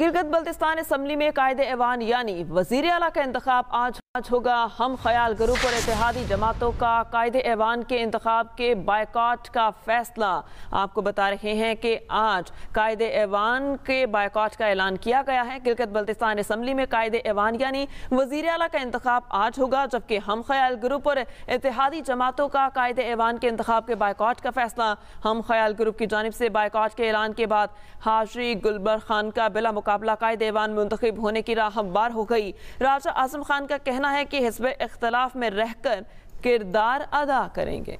गिरगत Baltistan assembly में कायद Evan यानी वजीर अला का इंतब आज आज होगा हम ख्याल ग्रुप और इतिहादी जमातों का कायद ऐवान के इंतब के बायकॉट का फैसला आपको बता रहे हैं कि आज कायद ऐवान के बायकॉट का ऐलान किया गया है गिलगित बल्तिस्तान इसम्बली में कायद ऐवान यानी वजीर अला का इंतब आज होगा जबकि हम ख्याल ग्रुप और इतिहादी जमातों का कायद ऐवान के इंतब के बायकॉट का फैसला हम ख्याल ग्रुप की जानब से बायकॉट के ऐलान के बाद हाजरी गुलबर खान का बिला मुकाबला कायद ऐवान मंतखब होने की राह हमबार हो गई राजा आजम खान का कहना कहना है कि हिस्ब इख्तलाफ में रहकर किरदार अदा करेंगे